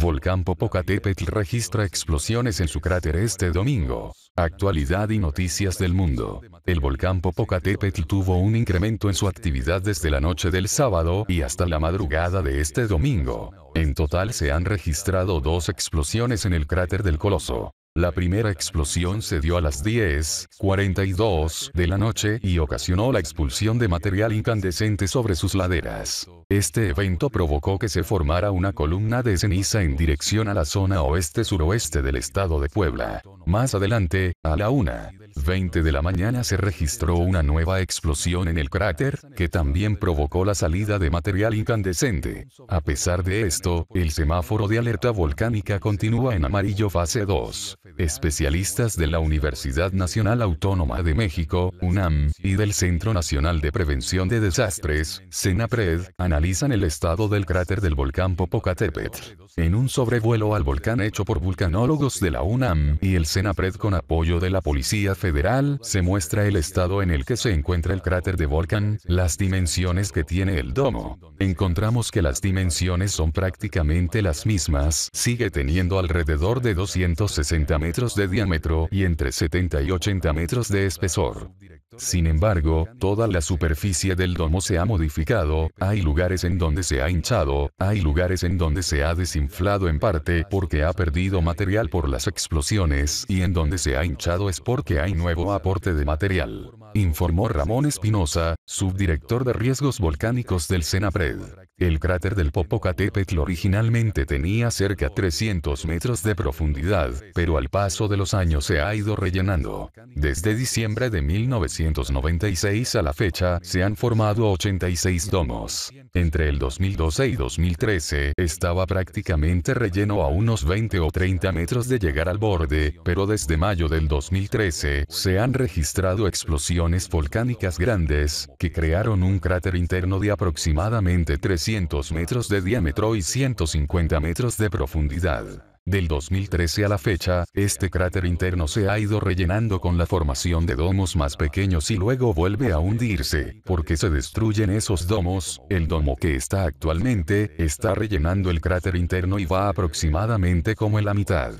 Volcán Popocatépetl registra explosiones en su cráter este domingo. Actualidad y noticias del mundo. El volcán Popocatépetl tuvo un incremento en su actividad desde la noche del sábado y hasta la madrugada de este domingo. En total se han registrado dos explosiones en el cráter del Coloso. La primera explosión se dio a las 10.42 de la noche y ocasionó la expulsión de material incandescente sobre sus laderas. Este evento provocó que se formara una columna de ceniza en dirección a la zona oeste-suroeste del estado de Puebla. Más adelante, a la 1.20 de la mañana se registró una nueva explosión en el cráter, que también provocó la salida de material incandescente. A pesar de esto, el semáforo de alerta volcánica continúa en amarillo fase 2. Especialistas de la Universidad Nacional Autónoma de México, UNAM, y del Centro Nacional de Prevención de Desastres, CENAPRED, analizan el estado del cráter del volcán Popocatépetl. En un sobrevuelo al volcán hecho por vulcanólogos de la UNAM y el Senapred con apoyo de la Policía Federal, se muestra el estado en el que se encuentra el cráter de Volcán, las dimensiones que tiene el domo. Encontramos que las dimensiones son prácticamente las mismas, sigue teniendo alrededor de 260 metros de diámetro y entre 70 y 80 metros de espesor. Sin embargo, toda la superficie del domo se ha modificado, hay lugares en donde se ha hinchado, hay lugares en donde se ha desinflado en parte porque ha perdido material por las explosiones y en donde se ha hinchado es porque hay nuevo aporte de material informó Ramón Espinosa, subdirector de riesgos volcánicos del Senapred. El cráter del Popocatépetl originalmente tenía cerca 300 metros de profundidad, pero al paso de los años se ha ido rellenando. Desde diciembre de 1996 a la fecha, se han formado 86 domos. Entre el 2012 y 2013, estaba prácticamente relleno a unos 20 o 30 metros de llegar al borde, pero desde mayo del 2013, se han registrado explosiones volcánicas grandes, que crearon un cráter interno de aproximadamente 300 metros de diámetro y 150 metros de profundidad. Del 2013 a la fecha, este cráter interno se ha ido rellenando con la formación de domos más pequeños y luego vuelve a hundirse, porque se destruyen esos domos, el domo que está actualmente, está rellenando el cráter interno y va aproximadamente como en la mitad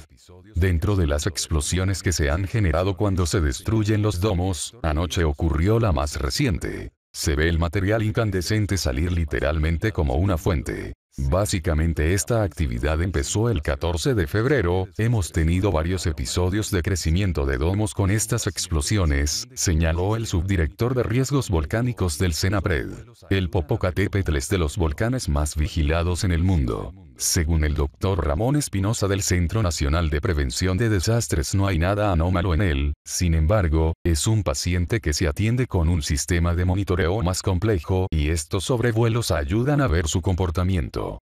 dentro de las explosiones que se han generado cuando se destruyen los domos, anoche ocurrió la más reciente. Se ve el material incandescente salir literalmente como una fuente. Básicamente esta actividad empezó el 14 de febrero, hemos tenido varios episodios de crecimiento de domos con estas explosiones, señaló el subdirector de riesgos volcánicos del Senapred. El Popocatépetl es de los volcanes más vigilados en el mundo. Según el doctor Ramón Espinosa del Centro Nacional de Prevención de Desastres no hay nada anómalo en él, sin embargo, es un paciente que se atiende con un sistema de monitoreo más complejo y estos sobrevuelos ayudan a ver su comportamiento.